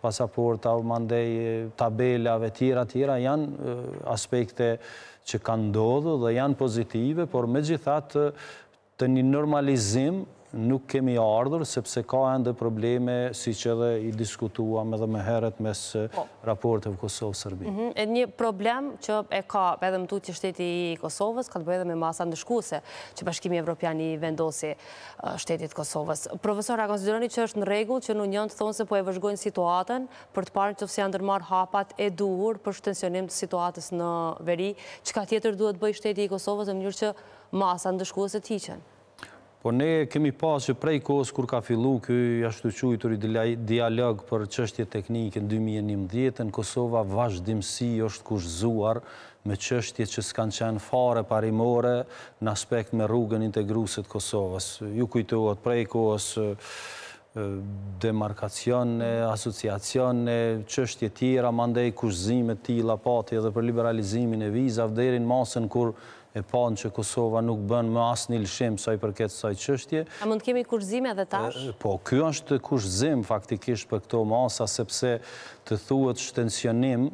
pasaporta, mandej, tabelave, tira, tira, janë aspekte që kanë ndodhë dhe janë pozitive, por me gjithatë të një normalizim nuk kemi ardhur, sepse ka endë probleme, si që edhe i diskutuam edhe me heret mes po. raportet Kosovë-Sërbi. Mhm, një problem që e ka edhe më tu që shteti i Kosovës, ka të bëjë edhe me masa ndëshkuse që bashkimi evropiani vendosi uh, shtetit Kosovës. Profesor, a konsideroni që është në regull që në njën të thonë se po e vëzhgojnë situatën për të parën që fësi janë dërmarë hapat e duhur për shtensionim të situatës në veri, që ka tjetër duhet bëjë shteti i Kosovës e mënyrë që masa ndëshkuse të hiqen? Po ne kemi pasë që prej kohës kur ka fillu këj ashtu i dialog për qështje teknike në 2011, në Kosova vazhdimësi është kushzuar me qështje që s'kanë qenë fare parimore në aspekt me rrugën integruset Kosovës. Ju kujtuat prej kohës demarkacione, asociacione, qështje tjera, mandej kushzime tila, pati edhe për liberalizimin e vizav, derin masën kur e panë që Kosova nuk bënë më asë një lëshim saj përket saj qështje. A mund kemi kushzime edhe tash? Po, kjo është kushzim faktikisht për këto masa, sepse të thuët shtensionim,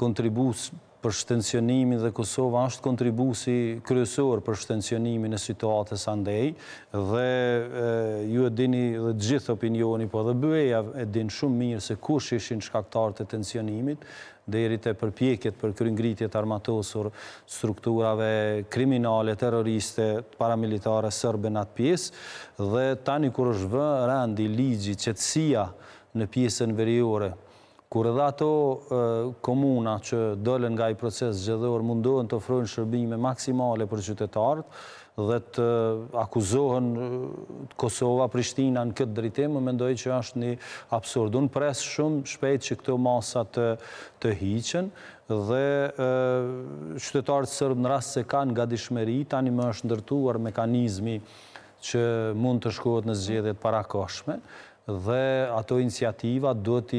kontribus për shtensionimin dhe Kosova është kontribusi kryesor për shtensionimin e situatës andej dhe ju e dini dhe gjithë opinioni, po dhe bëveja e din shumë mirë se kush ishin shkaktarët të tensionimit dhe i rite për pjeket për kryngritjet armatosur strukturave kriminale, terroriste, paramilitare, sërbe në atë pjesë dhe tani kur është vë rëndi ligji qëtësia në pjesën veriore Kur edhe ato, komuna që dolen nga i proces zgjedor mundohen të ofrojnë shërbime maksimale për qytetarët dhe të akuzohen Kosova, Prishtina në këtë dritimë, më mendoj që është një absurdun pres shumë, shpejt që këto masat të hiqen dhe qytetarët sërbë në rast se kanë nga dishmeri, tani më është ndërtuar mekanizmi që mund të shkohet në zgjedet parakoshme dhe ato iniciativa duhet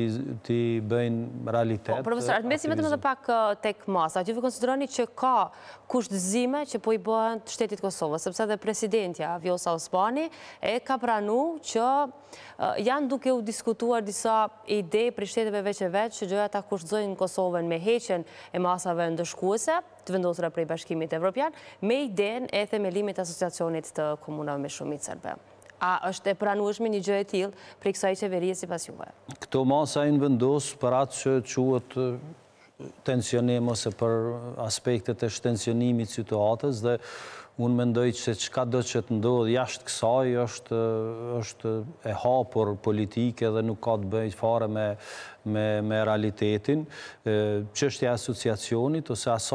t'i bëjnë realitet. Po, profesor, atë mesi vetëm edhe pak tek masa, atyve konsideroni që ka kusht zime që po i bëhen të shtetit Kosovës, sepse dhe presidentja Vjosa Ospani e ka pranu që janë duke u diskutuar disa ide për shtetive veç e veç që gjëja ta kushtzojnë Kosovën me heqen e masave ndëshkuese të vendosura prej bashkimit e Evropian me idejnë e themelimit asociacionit të komunave me shumit sërbëm. A është e pranueshme një gjë e tillë për kësaj qeverie sipas juve? Këto masa në vendosë për atë që quët tensionim ose për aspektet e shtensionimit të situatës dhe unë mendoj që çka do që të ndodhë jashtë kësaj është është e hapur politike dhe nuk ka të bëjë fare me me me realitetin. Çështja e asociacionit ose asa